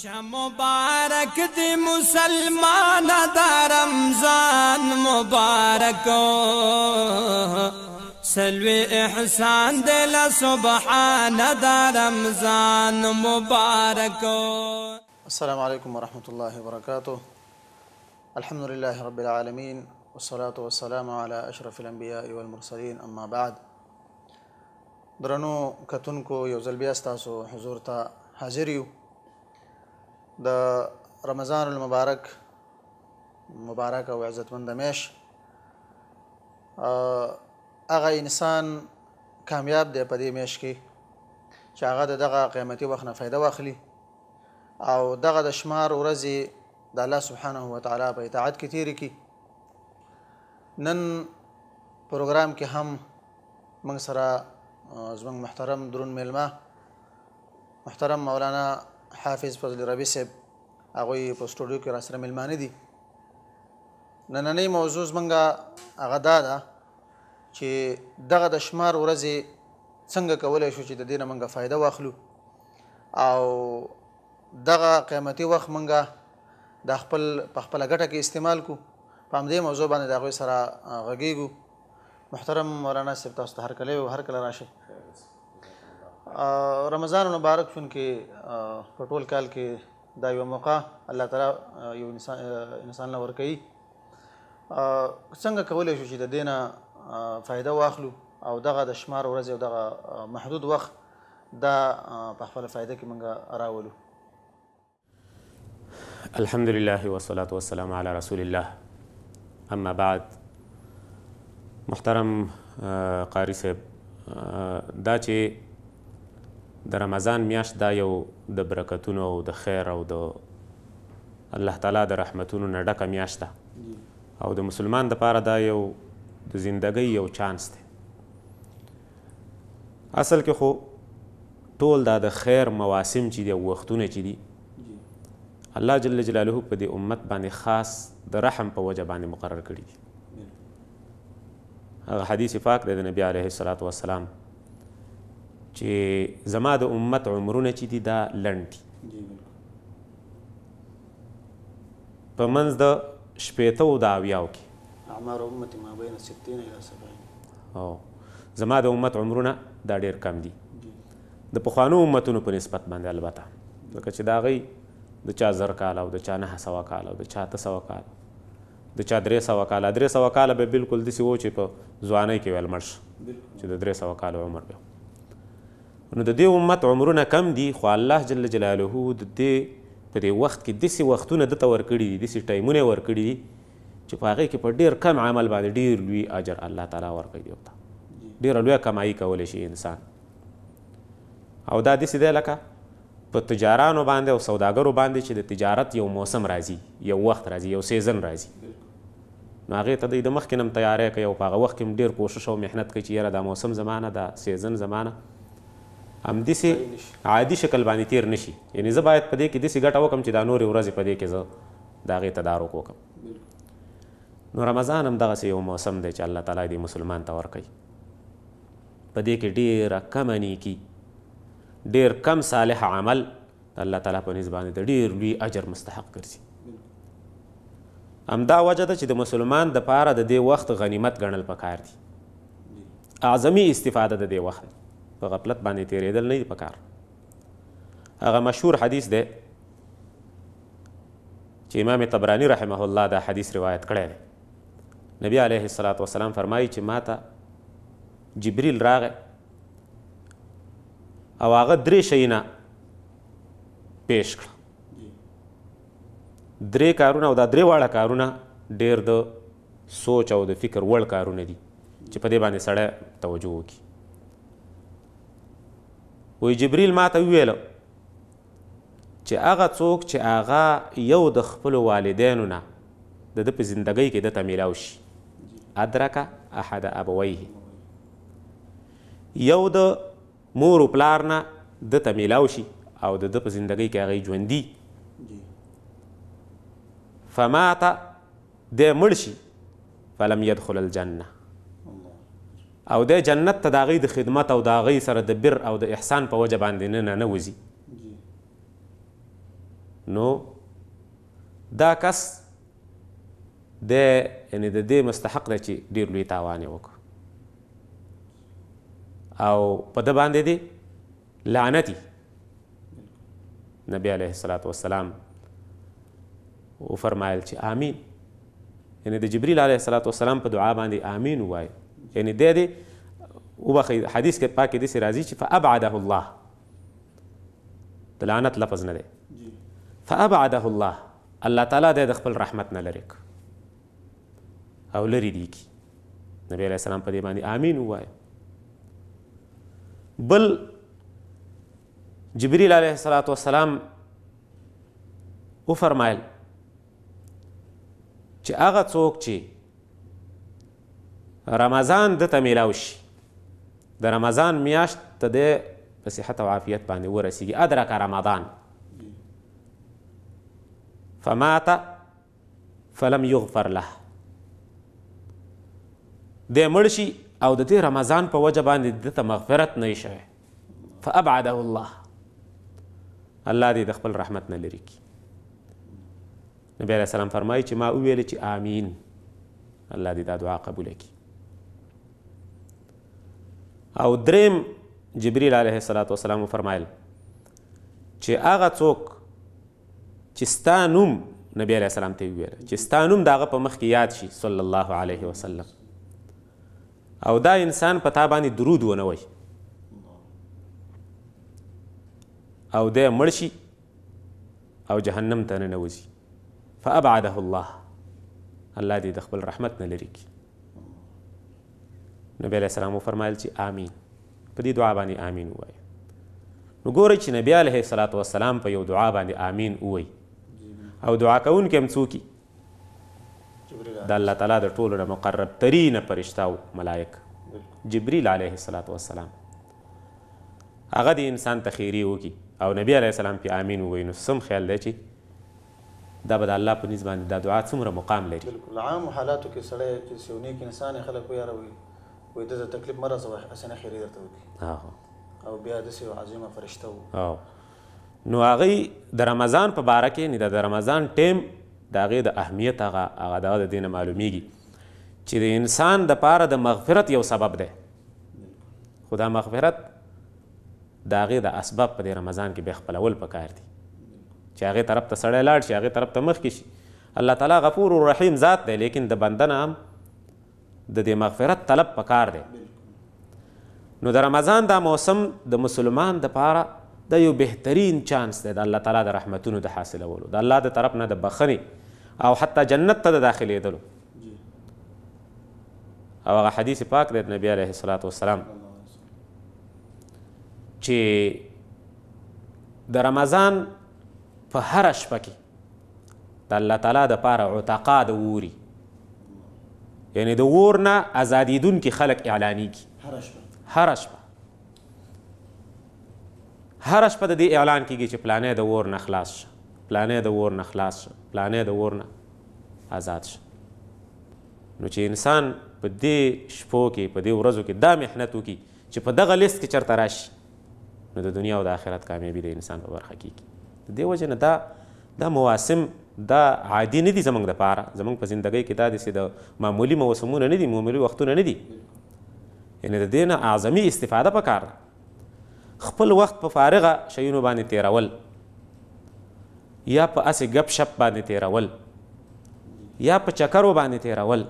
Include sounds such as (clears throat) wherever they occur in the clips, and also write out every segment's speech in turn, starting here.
مبارک دی مسلمان دا رمضان مبارک سلوی احسان دل سبحان دا رمضان مبارک السلام علیکم ورحمت اللہ وبرکاتہ الحمد رب العالمین والصلاة والسلام على اشرف الانبیاء والمرسلین اما بعد درنو کو یو ځل حضورتا حاضریو د رمضان المبارک مبارک او عزتمند میش هغه انسان کامیاب دی په دې میش کې چې هغه دغه قیمتي وخت نه فایده واخلي او دغه د شمار ورځې د الله سبحانه و تعالی په اطاعت کې تیر کی نن پروګرام کې هم موږ سره زموږ محترم درون میلمه محترم مولانا حافظ فضل ربی صاحب هغه په سټوډیو کې را سره ملمانه دي نننې موضوع زمونږه هغه دا ده چې دغه د شمار ورځې څنګه کولای شو چې د دینه منګه فایده واخلو او دغه قیمتي وخت منګه د خپل په خپل ګټه کې استعمال کو په همدې موضوع باندې دغه سره غږیږو محترم مولانا سپتاست هر کله هر کله راشه رمضان مبارک شون کې په ټول کال کې دا یو موقع الله تعالی یو انسان انسان لور کوي څنګه کولای شو چې د دینه فائدہ واخلو او دغه د شمار ورځ او دغه محدود وخت دا په خپل فائدہ کې مونږ راولو الحمدلله والصلاه والسلام علی رسول الله اما بعد محترم قاری صاحب دا چې د رمضان میاشت دا یو د برکتونو او د خیر او د الله تعالی د رحمتونو نه ډکه میاشت ده او د مسلمان دپاره دا یو د زندګۍ یو چانس دی اصل کې خو ټول دا د خیر مواسم چې دی وختونه چې دي الله جل جلاله په دې امت باندې خاص د رحم په وجه باندې مقرر کړي دي هغه حدیث پاک دی د نبی علیه السلام چې زما د امت عمرونه چې دي دا لنډ دي په منځ د شپېته او د اویاو کې اعمار امت ما بین ستین الى سبعین او زما د امت عمرونه دا ډیر کم دي د پخوانو امتونو په نسبت باندې البته ځکه چې دا غي د چا زر کال او د چا نه سوه کال او د چا ته سوه کال د چا درې سوه کاله درې سوه کاله به بالکل داسې و چې په ځوانۍ کې ویل مړ چې د درې سوه کاله عمر به نو د دې امت عمرونه کم دي خو الله جل جلاله د دې په دې وخت کې داسې وختونه دته ورکړي دي داسې ټایمونه ورکړي دي چې په هغې کې په ډېر کم عمل باندې ډېر لوی اجر الله تعالی ورکوي یو ته ډېره لویه کمایي کولی شي انسان او دا داسې دی لکه په تجارانو باندې او سوداګرو باندې چې د تجارت یو موسم راځي یو وخت راځي یو سیزن راځي نو هغې ته دوی د مخکې نه هم تیاری کوي او په هغه وخت کې هم ډېر کوشش او محنت کوي چې یاره دا موسم زمانه دا سیزن زمانه هم دسې عادي شکل باندې تیر نشي یعنی زه باید په دې کې داسې ګټه وکړم چې دا نورې ورځې په دې کې زه د هغې تدارک وکړم نو رمضان هم دغسې یو موسم دی چې الله تعالی دې مسلمان ته ورکوي په دې کې ډېره کمه نیکي ډېر کم صالح عمل الله تعالی په نسبت باندې ډېر لوی اجر مستحق ګرځي همدا وجه ده چې د مسلمان د پاره د دې وخت غنیمت ګڼل پکار دي اعظمي استفاده د دې وخت په غفلت باندې تیرېدل نه دي پکار هغه مشهور حدیث دی چې امام طبرانی رحمه الله دا حدیث روایت کړی دی نبی علیه الصلاة والسلام فرمایي چې ما ته جبریل راغی او هغه درې شیونه پیش کړه درې کارونه او دا درې واړه کارونه ډېر د سوچ او د فکر وړ کارونه دي چې په دې باندې سړی توجه وکړي وی جبریل ما ته ویل چې هغه څوک چې هغه یو د خپل والدینو نه د د په زندګۍ کې د ته میلاو شي ادرکه احد ابویه یو د مور و پلار نه د ته میلاو شي او د د په زندګۍ کې هغه ژوندي فمات د مړ شي فلم يدخل الجنه او د جنت ته د هغې د خدمت او د هغې سره د بر او د احسان په وجه باندې نه ننوځي نو دا کس د یعنې د دې مستحق ده چې ډېر لوی تاوان یې وکړ او په ده باندې دی لعنتي نبی علیه الصلاة والسلام وفرمایل چې آمین یعنې د جبریل علیه الصلاة والسلام په دعا باندې آمین ووایه یعنی دی دی وبخې حدیث کې پاک دې سي راځي چې فابعده الله د لعنت لفظ نه دی فابعده الله الله تعالی د خپل رحمت نه لري او لري دی کی نبی علیہ السلام په دې باندې امین وایي بل جبريل علیه الصلاۃ والسلام وفرمایل چې هغه څوک چې رمضان د ته میلاو شي د رمضان میاشت ته دی په صحت او عافیت باندې ورسیږي ادرک رمضان فمات فلم یغفر له دی مړ شي او د دې رمضان په وجه باندې د ته مغفرت نه شوی فابعده الله الله دې د خپل رحمت نه لري کی نبی علیہ السلام فرمایي چې ما وویل چې امین الله دې دا دعا قبول کړي او دریم جبرئیل علیه السلام فرمایل چې هغه څوک چې ستا نوم نبی علیه السلام ته ویل چې ستا نوم د هغه په مخ کې یاد شي صلی الله علیه وسلم او دا انسان په تا باندې درود ونه وای او دی مړ شي او جهنم ته ننوځي فابعده الله الله دې د خپل رحمت نه لرې کړي نبی علیه السلام وفرمایل چې آمین په دې دعا باندې آمین ووایه نو ګوره چې نبی علیه الصلات والسلام په یو دعا باندې آمین ووایي او دعا کوونکی هم څوک د الله تعالی د ټولو نه مقرب ترینه فرشته او ملائک جبریل علیه الصلات والسلام هغه د انسان تخیری وکي او نبی علیه السلام په آمین ووایي نو سم خیال دی چې دا به د الله په نسبت باندې دا دعا څومره مقام لري بالکل عام حالاتو کې سړی چې سونی کې انسان خلک ویاروي وې د تکلیف مره زو حسنه خیری درته وکي او بیا د سیو عظیمه فرشته وو او نو هغه د رمضان په باره کې نه د رمضان ټیم د هغه د اهمیت هغه هغه د دینه معلومیږي چې د انسان د پاره د مغفرت یو سبب دی خدا مغفرت د هغه د اسباب په رمضان کې به خپلول پکار دي چې هغه طرف ته سړی لاړ شي هغه طرف ته مخ کې شي الله تعالی غفور و رحیم ذات دی لیکن د بندنه هم د دې مغفرت طلب پکار دی نو د رمضان دا موسم د مسلمان د پاره دا یو بهترین چانس دی د الله تعالی د رحمتونو د حاصلولو د الله د طرف نه د بخنې او حتی جنت ته د داخلېدلو او هغه حدیث پاک دی د نبی علیه الصلاة والسلام چې د رمضان په هر شپه کې د الله تعالی د پاره عتقا د ووري یعنی د ور نه ازادېدونکي خلک اعلانیږي هره شپه هره شپه هره شپه د دې اعلان کیږي چې پلانې د ور نه خلاص شه پلانې د ور نه خلاص شه پلانې د ور نه آزاد شه نو چې انسان په دې شپو کې په دې ورځو کې دا محنت وکړي چې په دغه لیست کې چرته راشي نو د دنیا او د آخرت کامیابي د انسان په برخه کیږي د دې وجې نه دا دا مواسم دا عادي نه دي زمونږ د پاره زمونږ په زندګۍ کې دا داسې د معمولی موسمونه نه دي معمولی وختونه نه دي یعنی د دې نه اعظمي استفاده پکار ده خپل وخت په فارغه شیونو باندې تیرول یا په اسې ګپ شپ باندې تیرول یا په چکرو باندې تیرول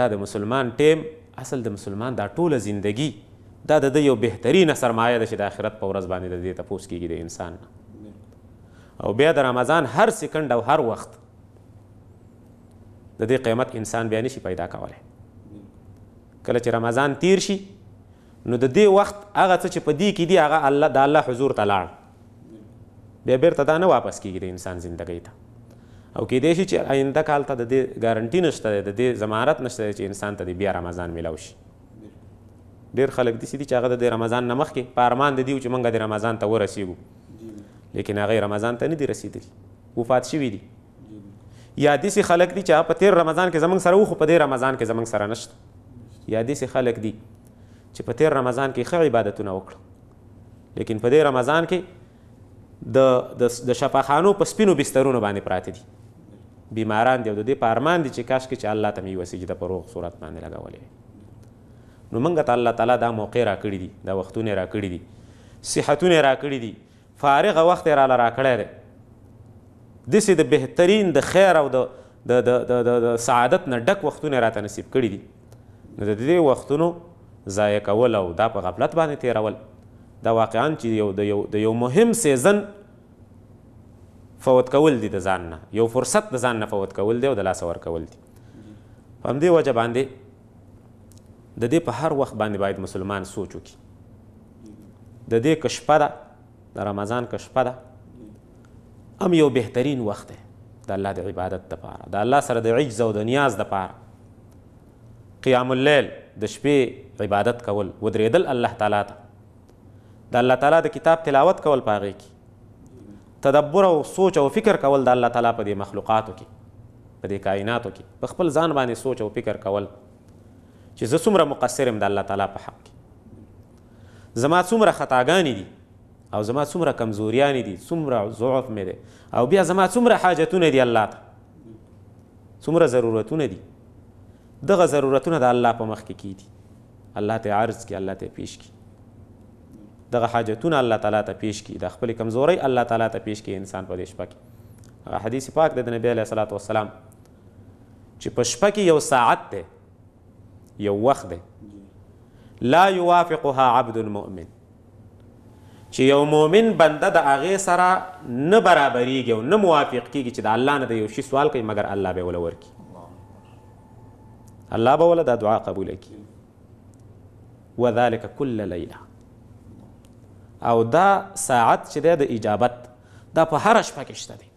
دا د مسلمان ټیم اصل د مسلمان دا ټوله زندگی دا د یو بهترینه سرمایه ده چې د آخرت په ورځ باندې د دې تپوس کیږي د انسان نه او بیا د رمضان هر سکند او هر وخت د دې قیمت انسان بیا نشي پیدا کولی کله چې رمضان تیر شي نو د دې وخت هغه څه چې په دې کې دی هغه الله د الله حضور ته لاړ بیا بیرته دا نه واپس کیږي د انسان زندګۍ ته او کېدای شي چې آینده کال ته د دې ګارانټي نشته د دې ضمانت نشته چې انسان ته بیا رمضان میلاو شي ډېر خلک داسې دي چې هغه د رمضان نه مخکې په ارمان د دي چې موږ د رمضان ته ورسیږو لیکن هغه رمضان ته نه دی رسیدلی وفات شوی دی یا داسې خلک دي چې هغه په تیر رمضان کې زمونږ سره و خو په دې رمضان کې زمونږ سره نشته یا داسې خلک دي چې په تیر رمضان کې ښه عبادتونه وکړه لیکن په دې رمضان کې د د د شفاخانو په سپینو بسترونو باندې پراته دي بیماران دي او د دې په ارمان دي چې کاش کې چې الله ته مې یوه سجده په روغ صورت باندې لګولې نو موږ ته الله تعالی دا موقع را کړی دي دا وختونه را کړی دي صحتونه را کړی دي فارغه وخت یې راله راکړی دی داسې د بهترین د خیر او د د د د د سعادت نه ډک وختونه راته نصیب کړي دي نو د دې وختونو ضایع کول او دا په غفلت باندې تیرول دا واقعا چې یو د یو د یو مهم سیزن فوت کول دي د ځان نه یو فرصت د ځان نه فوت کول دی او د لاسه ورکول دي په همدې وجه باندې د دې په هر وخت باندې باید مسلمان سوچ وکړي د دې که شپه ده د رمضان که شپه ده هم یو بهترین وخت دی د الله د عبادت دپاره د الله سره د عجز او د نیاز دپاره قیام اللیل د شپې عبادت کول ودرېدل الله تعالی ته د الله تعالی د کتاب تلاوت کول په هغې کې تدبر او سوچ او فکر کول د الله تعالی په دې مخلوقاتو کې په دې کائناتو کې په خپل ځان باندې سوچ او فکر کول چې زه څومره مقصر یم د الله تعالی په حق کې زما څومره خطاګانې دي او زما څومره کمزوریان دي څومره ضعف مې دي او بیا زما څومره حاجتونه دي الله ته څومره ضرورتونه دي دغه ضرورتونه د الله په مخ کې کی دي الله ته عرض کی الله ته پیش کی دغه حاجتونه الله تعالی ته پیش کی د خپل کمزوري الله تعالی ته پیش کی انسان په دې شپه کې هغه حدیث پاک د نبی علیه الصلاه والسلام چې په شپه کې یو ساعت دی یو وخت دی لا يوافقها عبد مؤمن چې یو مؤمن بنده د هغې سره نه برابریږي او نه موافق کیږي چې د الله نه د یو شي سوال کوي مګر الله به یې وله ورکړي الله به وله دا دعا قبوله کړي وذلک کل لیله او دا ساعت چې دی د اجابت دا په هره شپه کې شته دی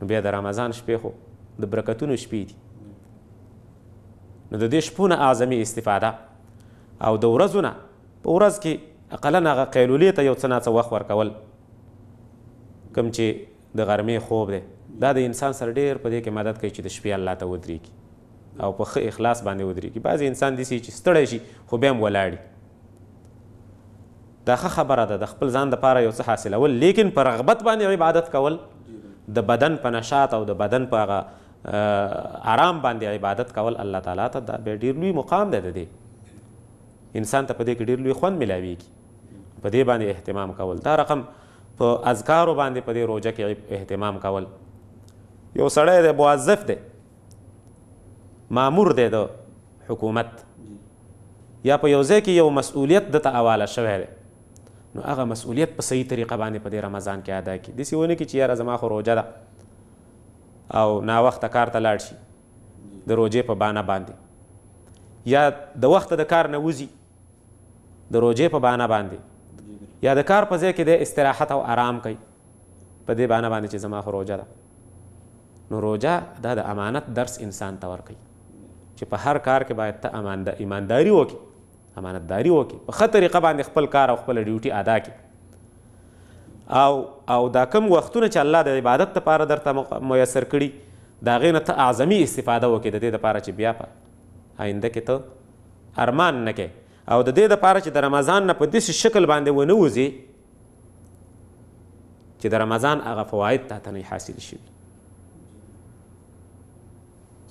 نو بیا د رمضان شپې خو د برکتونو شپې دي نو د دې شپو نه اعظمي استفاده او د ورځو نه په ورځ کې اقلا هغه قیلولې ته یو څه ناڅه وخت ورکول کوم چې د غرمې خوب دی دا د انسان سره ډېر په دې کې مدد کوي چې د شپې الله ته ودرېږي او په ښه اخلاص باندې ودرېږي بعضې انسان داسې چې ستړی شي خو بیا هم ولاړي دا ښه خبره ده د خپل ځان دپاره یو څه حاصلول لیکن په رغبت باندې عبادت کول د بدن په نشاط او د بدن په هغه آرام باندې عبادت کول الله تعالی ته دا ډېر لوی مقام دی د دې انسان ته په دې کې ډېر لوی خوند ملاویږي په دې باندې اهتمام کول دا رقم په اذکارو باندې په دې روزه کې اهتمام کول یو سړی دی موظف دی مامور دی د حکومت یا په یو ځای کې یو مسؤلیت د ته اواله شوی دی نو هغه مسؤلیت په صحیح طریقه باندې په دې رمضان کې ادا کړي داسې ونه کړي چې یاره زما خو روژه ده او ناوخته کار ته لاړ شي د روژې په بانه باندې یا د وخته د کار نه وځي د روژې په بانه باندې یا د کار په ځای کې د استراحت او آرام کوي په دې باندې باندې چې زما خو روجه ده نو روجه دا د امانت درس انسان ته ورکوي چې په هر کار کې باید ته امان ایمانداری وکړي امانتداری وکړي په ښه طریقه باندې خپل کار او خپله ډیوټي ادا کړي او او دا کم وختونه چې الله د عبادت لپاره درته میسر کړي د هغې نه ته اعظمي استفاده وکړې د دې لپاره چې بیا په آینده کې ته ارمان نه کې او د دې دپاره چې د رمضان نه په داسې شکل باندې ونه وځي چې د رمضان هغه فواید تاته نه حاصل شي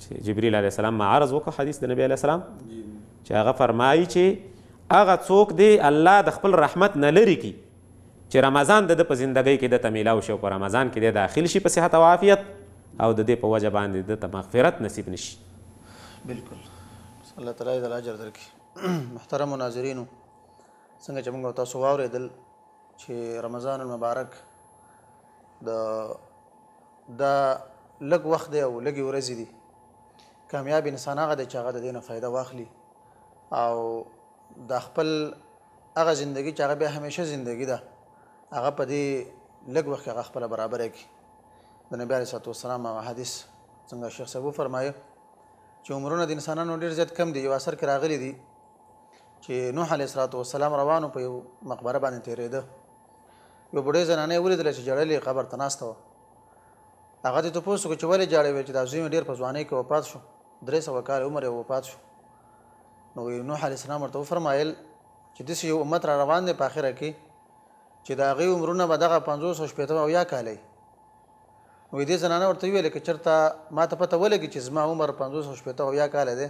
چې جبرئیل علیه السلام ما عرض وکړ حدیث د نبی علیه السلام چې هغه فرمایي چې هغه څوک دی الله د خپل رحمت نه لري کی چې رمضان د په زندګۍ کې د تمیلاو شو په رمضان کې د داخل شي په صحت او عافیت او د دې په وجه باندې د مغفرت نصیب نشي بالکل الله تعالی دې اجر درکړي (clears throat) محترم ناظرینو څنګه چې موږ تاسو واورېدل چې رمضان المبارک د دا لږ وخت دی او لږې ورځې دي کامیاب انسان هغه دی چې هغه د دې نه فایده واخلي او د خپل هغه زندگی چې هغه بیا همیشه زندگی ده هغه په دې لږ وخت هغه خپله برابره کړي د نبي علیه السلام او حدیث څنګه شیخ صاحب فرمایي چې عمرونه د انسانانو ډېر زیات کم دي یو اثر کې راغلی دي چې نوح علیه السلام روانو په یو مقبره باندې تیرېده یو بډې زنانه ولیدل چې جړلې قبر ته ناسته هغه ته پوښتنه کوي چې ولې جړې ویل چې دا زوی ډیر په ځوانۍ کې وفات شو درې سو کال عمر یې وفات شو نو نوح علیه السلام ورته فرمایل چې د یو امت را روان دی په اخره کې چې دا غي عمرونه به دغه 500 شپته او یا کالای وې دې زنانه ورته ویل چې چرته ما ته پته ولګي چې زما عمر 500 شپته او یا کال دی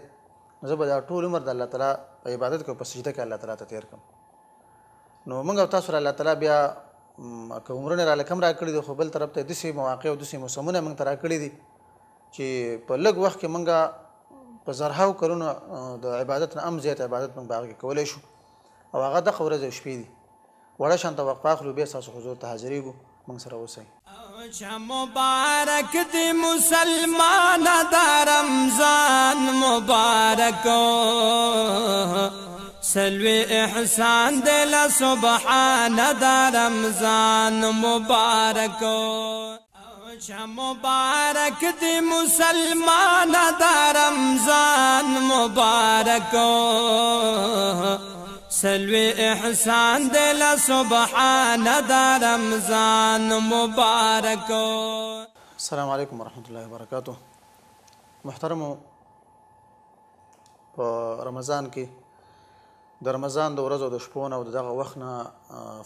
زه به دا ټول عمر د الله تعالی په عبادت کې په سجده کې الله تعالی ته تیر کړم نو موږ تاسو سره الله تعالی بیا که عمرونه را لکم را کړی د خو بل طرف ته داسې مواقع او داسې موسمونه موږ ته را کړي دي چې په لږ وخت کې موږ په زرهاو کرونه د عبادت نه ام زیات عبادت موږ باغ کې کولای شو او هغه د خورځ شپې دي وړه شانته وقفه خلوبې تاسو حضور ته حاضرېږو موږ سره اوسئ چه مبارک دی مسلمان دا رمضان مبارکو سلوی احسان دل سبحان دا رمضان مبارکو چه مبارک دی مسلمان دا رمضان مبارکو سلوی احسان دل سبحان دا رمضان مبارک السلام علیکم ورحمت الله وبرکاتو محترم په رمضان کې د رمضان د ورځو د شپو نه او دغه وخت نه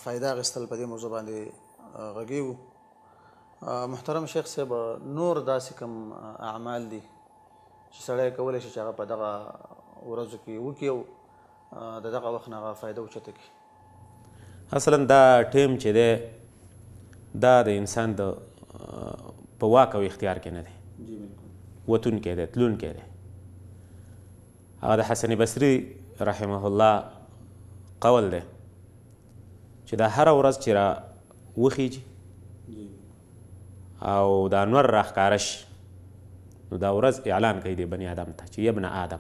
فائدہ غستل په دې موضوع باندې غږیو محترم شیخ صاحب نور داسې کوم اعمال دي چې سړی کولی شي چې هغه په دغه ورځو کې وکړي د دغه وخت نه فائدہ اوچته کی اصلا دا ټیم چې دی دا د انسان د په واک او اختیار کې نه دی وتون کې دی تلون کې دی هغه د حسن بصري رحمه الله قول دی چې دا هر ورځ چې را وخیږي او د انور راخکارش نو دا ورځ اعلان کوي دی بنی آدم ته چې ابن آدم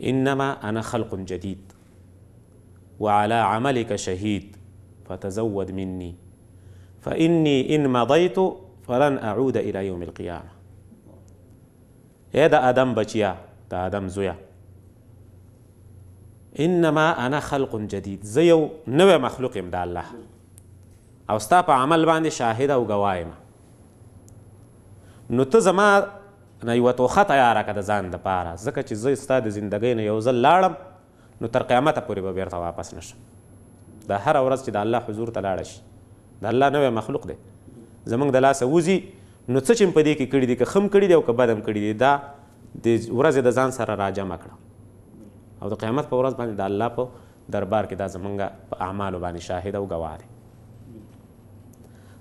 إنما أنا خلق جديد وعلى عملك شهيد فتزود مني فإني إن مضيت فلن أعود إلى يوم القيامة هذا أدم بچيا هذا أدم زويا إنما أنا خلق جديد زيو نوى مخلوق دا الله او ستا عمل باندې شاهد او گوایم نتزما نه یوه توخه تیاره که د ځان دپاره ځکه چې زه ستا د زندګۍ نه یو ځل لاړم نو تر قیامته پورې به بیرته واپس نشم دا هره ورځ چې د الله حضور ته لاړه شي د الله نوی مخلوق دی زمونږ د لاسه وځي نو څه چې په دې کې کړي دي که خم کړي دي او که بد هم کړي دي دا د ورځې د ځان سره راجمع کړه او د قیامت په ورځ باندې د الله په دربار کې دا زمونږ په اعمالو باندې شاهد او ګواه دی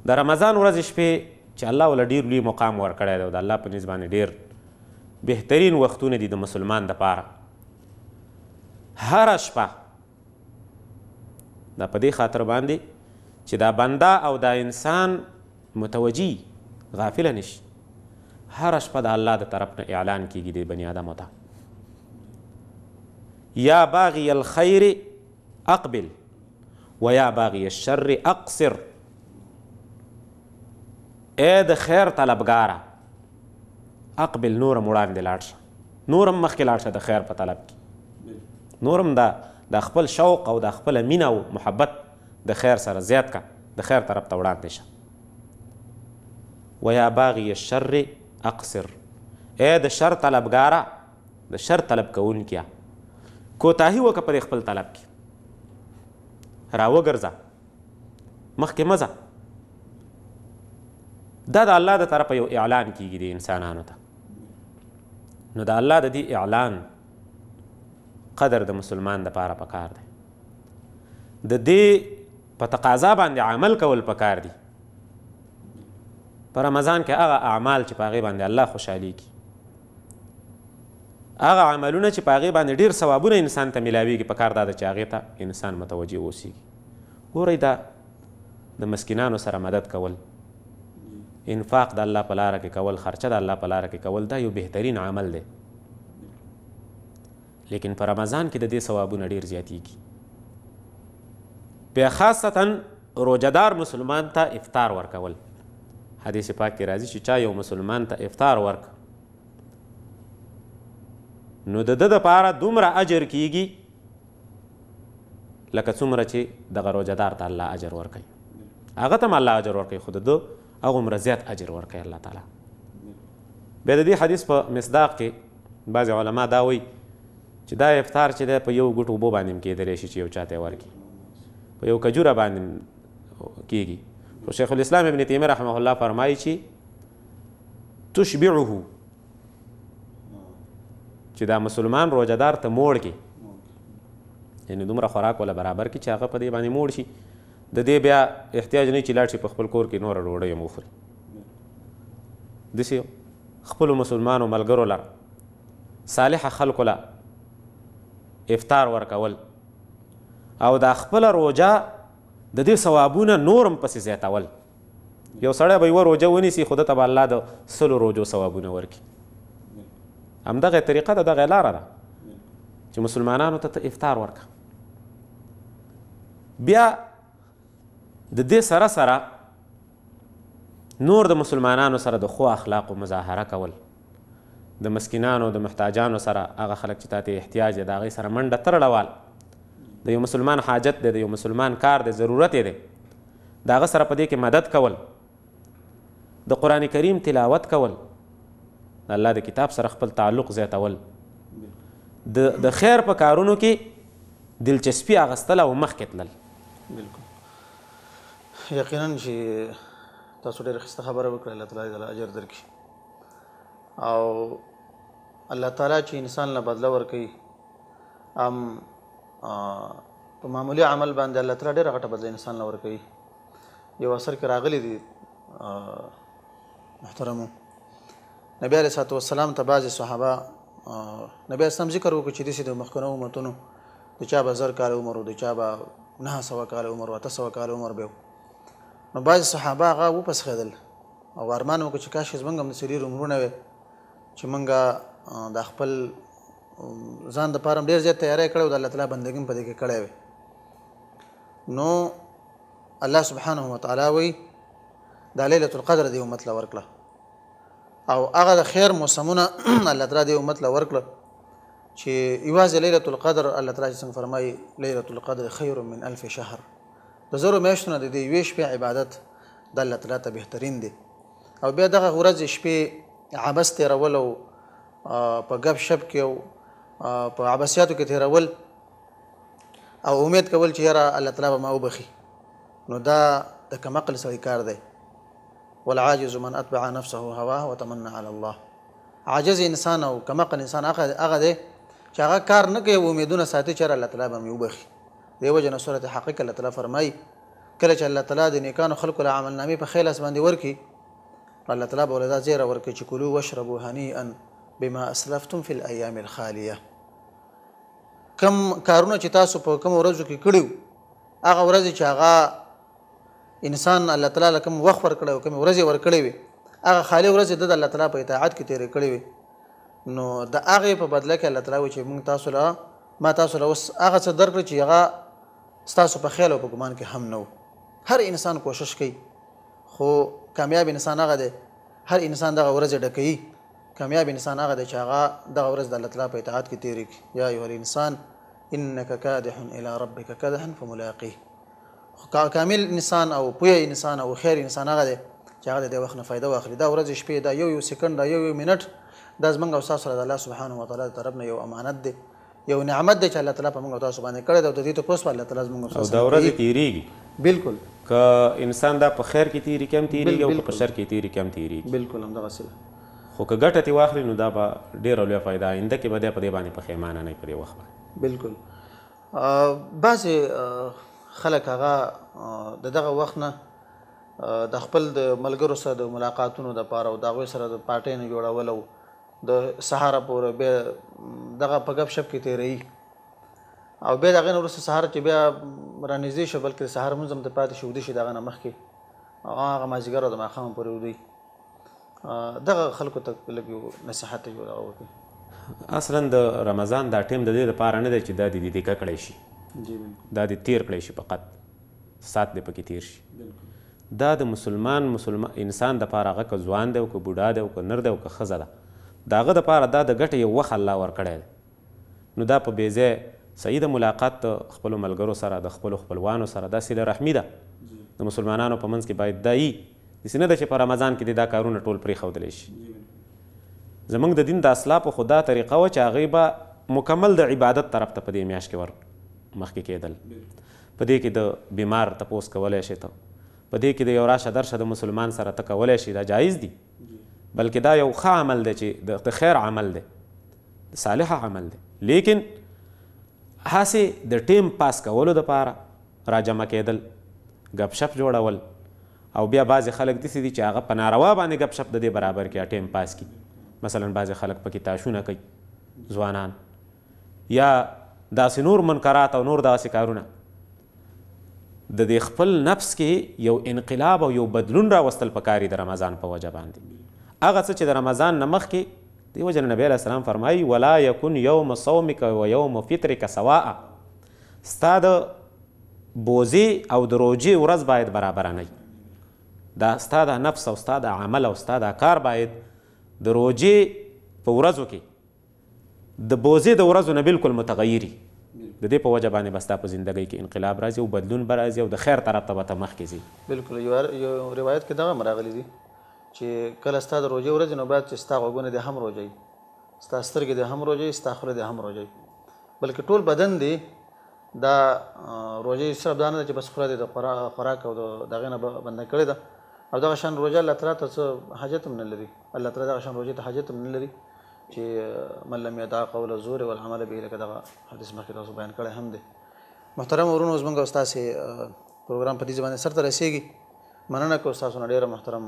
د رمضان ورځې شپې چې الله ول ډیر لوی مقام ورکړی دی او د الله په نسبت ډیر بهترین وختونه دي د مسلمان دپاره هر شپه دا په دې خاطر باندې چې دا بنده او دا انسان متوجي غافل نشي هر شپه د الله د طرف نه اعلان کیږي د بنی آدم ته یا باغی الخير اقبل ويا باغي الشر اقصر اے د خیر طلبګاره اقبل نورم وړاندې لاړ شه نورم مخکې لاړ شه د خیر په طلب کې نورم دا د خپل شوق او د خپل مینه او محبت د خیر سره زیات کا د خیر طرف ته وړاندې شه ویا باغی الشر اقصر اے د شر طلبګاره د شر طلب کوونکیا کوتاهي وکړه په خپل طلب کې راوګرځه مخکې مزه دا د الله د طرفه یو اعلان کیږي د انسانانو ته نو د الله د دې اعلان قدر د مسلمان لپاره پکار دی د دې په تقاضا باندې عمل کول پکار دی په رمضان کې هغه اعمال چې په هغې باندې الله خوشحالي کی هغه عملونه چې په هغې باندې ډېر ثوابونه انسان ته میلاویږي په کار دا ده چې هغې ته انسان متوجه اوسیږي ګورئ دا د مسکینانو سره مدد کول انفاق د الله په لاره کې کول خرچه د الله په لاره کې کول دا یو بهترین عمل دی لیکن په رمضان کې د دې ثوابونه ډیر زیاتیږي بیا خاصتا روجدار مسلمان ته افطار ورکول حدیث پاک کې راځي چې چا یو مسلمان ته افطار ورک نو د د لپاره دومره اجر کیږي لکه څومره چې دغه روجدار ته الله اجر ورکوي هغه ته هم الله اجر ورکوي خو د ده هغه مرزيات اجر ورکړي الله تعالی به د دې حدیث په مصداق کې بعض علما دا وایي چې دا افطار چې دی په یو ګټ وبو باندې کېدلی شي چې یو چاته ورکړي په یو کجوره باندې کېږي خو شیخ الاسلام ابن تیمیه رحمه الله فرمایي چې تشبعه چې دا مسلمان روجدار ته موړ کې یعنی دومره خوراک ولا برابر کې چې هغه په دې باندې موړ شي د دې بیا احتیاج نه چې لاړ شي په خپل کور کې نوره ډوډۍ هم وخوري داسې خپلو مسلمانو ملګرو لره صالحه خلکو له افطار ورکول او دا خپله روجه د دې ثوابونه نور هم پسې زیاتول یو سړی به یوه روجه ونیسي خو ده ته به الله د سلو روجو ثوابونه ورکړي همدغه طریقه ده دغه لاره ده چې مسلمانانو ته ته افطار ورکه بیا د دې سره سره نور د مسلمانانو سره د خو اخلاق او مظاهره کول د مسکینانو د محتاجانو سره هغه خلک چې تاته احتیاج دی د هغې سره منډه ترړول د یو مسلمان حاجت دی د یو مسلمان کار دی ضرورت یې دی د هغه سره په دې کې مدد کول د قرآن کریم تلاوت کول د الله د کتاب سره خپل تعلق زیاتول د د خیر په کارونو کې دلچسپي اغستل او مخکې تلل بالکل یقینا چې تاسو ډېر خسته خبره وکړه الله تعالی دې اجر درکړي او الله تعالی چې انسان له بدله ورکړي ام په معمولی عمل باندې الله تعالی ډېر غټه بدله انسان له ورکړي یو اثر کې راغلي دي محترمو نبی علیہ الصلوۃ والسلام ته بعض صحابه نبی اسلام ذکر وکړي چې د سیدو مخکنو امتونو د چا به زر کال عمر او د چا به نه سو کال عمر او تاسو کال عمر به نو بعض صحابه هغه وپسخېدل او ارمان وکړ چې کاش زمونږ هم د سړي عمرونه وي چې مونږه د خپل ځان د پاره ډېر زیات تیاری کړو د الله تعالی بندګۍ په دې کې کړی وي نو الله سبحانه وتعالى وي د ليله القدر دی امت لور کړه او هغه د خیر موسمونه (clears throat) الله تعالی دی امت لور کړه چې ایواز ليله القدر الله تعالی څنګه فرمایي ليله القدر خير من الف شهر د زرو میاشتونه د دې یوې شپې عبادت د الله تعالی ته بهترین دی او بیا دغه ورځ شپې عبس تیرول او په غب شپ کې او په عباسیاتو کې تیرول او امید کول چې یاره الله تعالی به ما وبخي نو دا د کمقل سړي کار دی والعاجز من اتبع نفسه هواه وتمنى على الله عاجز انسان او کمقل انسان هغه هغه دی چې هغه کار نه کوي امیدونه ساتي چې الله تعالی به مې وبخي دیو جن سورته حقیقت الله تعالی فرمای کله چې الله تعالی د نیکانو خلکو له عمل نامې په خیل اسمان دی ورکی الله تعالی به ولدا زیره ورکی چې کلو واشربوا هنیئا بما اسلفتم فی الايام الخالیه کم کارونه چې تاسو په کوم ورځو کې کړیو هغه ورځ چې هغه انسان الله تعالی لکم وخت ور کړو کوم ورځ ور کړی وي هغه خالی ورځ د الله تعالی په اطاعت کې تیر کړی وي نو د هغه په بدله کې الله تعالی و چې موږ تاسو له ما تاسو له اوس هغه څه درکړي چې هغه ستاسو په خیال او په ګمان کې هم نه هر انسان کوشش کوي خو کامیاب انسان هغه دی هر انسان دغه ورځ ډکوي کامیاب انسان هغه دی چې هغه دغه ورځ د الله تعالی په اطاعت کې تیری کړي یا ایها الانسان انك کادح الى ربك کدحا فملاقيه کامل انسان او پوه انسان او خیر انسان هغه دی چې هغه د وخت نه فایده واخلي دا ورځ شپې دا یو یو سکند دا یو یو منټ دا زمونږ او تاسو سره د الله سبحانه و تعالی ترپ نه یو امانت دی یو نعمت دی چې الله تعالی په موږ تاسو باندې کړی دی او د دې ته پوس الله تعالی زموږ سره دا ورځ تیریږي بالکل ک انسان دا په خیر کې تیری کم تیریږي او په شر کې تیری کم تیریږي بالکل همدغه څه خو که ګټه تی واخلي نو دا به ډیره لویه فایده آینده کې به دی په دې باندې پښیمانه نه پرې وخت بالکل بعضې خلک هغه د دغه وخت نه د خپل د ملګرو سره د ملاقاتونو دپاره او د هغوی سره د پارټۍ نه جوړول د سهار پورې به دغه په غب شپ کې تیرې او به دغه نور سهار چې بیا رانیزې شو بلکې سهار منظم ته پاتې شو دي شي دغه مخ کې او هغه مازیګر د ماخام پورې ودی دغه خلکو ته لګي نصيحت یو راوږي اصلا د رمضان دا ټیم د دې لپاره نه دی چې دا د دې کې کړی شي دا د تیر کړی شي فقط سات دې پکې تیر شي دا د مسلمان مسلمان انسان د لپاره هغه ځوان دی او که بوډا دی او که نر دی او که ښځه ده د هغه دپاره دا د ګټې یو وخت الله ورکړی دی نو دا په بېځای صحیح د ملاقات د خپلو ملګرو سره د خپلو خپلوانو سره دا صله رحمي ده د مسلمانانو په منځ کې باید دایي داسې نه ده چې په رمضان کې دا کارونه ټول پرېښودلی شي زمونږ د دین د اصلافو خو دا طریقه وه چې هغې به مکمل د عبادت طرف ته په دې میاشت کې ور مخکې کېدل په دې کې د بیمار تپوس کولی شي ته په دې کې د یو راشه درشه د مسلمان سره ته کولی شي دا جایز دي بلکې دا یو ښه عمل دی چې د خیر عمل دی صالح عمل دی لیکن هسې د ټیم پاس کولو دپاره راجمع کېدل ګپ شپ جوړول او بیا بعضې خلک داسې دي چې هغه په ناروا باندې ګپ شپ د دې برابر کې ټیم پاس کی مثلا بعضې خلک پکې تاشونه کوي ځوانان یا داسې نور منکرات او نور داسې کارونه د دې خپل نفس کې یو انقلاب او یو بدلون راوستل پکاري د رمضان په وجه باندې هغه څه چې د رمضان نه مخکې دی وجه نبی علیه السلام فرمایي ولا یکن یوم صومک و یوم فطرک سواء ستا د بوزي او د روجې ورځ باید برابره نه دا ستا د نفس او ستا د عمل او ستا د کار باید د روجې په ورځو کې د بوزي د ورځو نه بالکل متغیري د دې په وجه باندې بستا په زندګۍ کې انقلاب راځي او بدلون به راځي او د خیر طرف ته به ته مخکې ځي بلکل یو روایت کې دغه راغلی دی چې کله ستا د روژې ورځ نو باید چې ستا غوږونه دې هم روژئ ستا سترګې دې هم روژئ ستا خوله دې هم روژئ بلکې ټول بدن دې دا روژې صرف دا نه ده چې بس خوله دې د خوراک او د دغې نه بنده کړې ده او دغه شان روژه الله تعالی ته څه حاجت هم نه لري الله تعالی دغه شان روژې ته حاجت هم نه لري چې من لم یدا قول الزور والعمل به لکه دغه حدیث مخکې تاسو بیان کړی هم دی محترم ورونو زمونږ استاد سي پروګرام په دې ځمانه سره رسیدي مننه کو تاسو نه ډیره محترم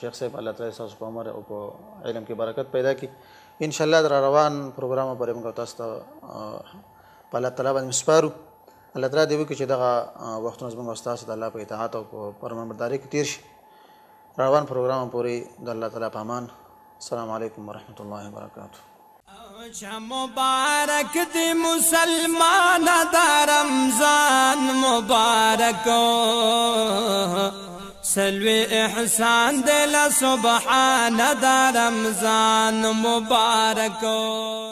شیخ صاحب الله تعالی تاسو په عمر او په علم کې برکت پیدا کړي ان شاء الله در روان پروګرام پرې موږ تاسو ته په الله تعالی باندې مسپارو الله تعالی دې وکړي چې دغه وختونه زموږ استاد د الله په اطاعت او په پرمانبرداري کې تیر شي روان پروګرام پورې د الله تعالی په امان السلام علیکم ورحمت الله وبرکاتہ مبارک دی مسلمان دا رمضان مبارک سلوی احسان دل سبحان دا رمضان مبارکو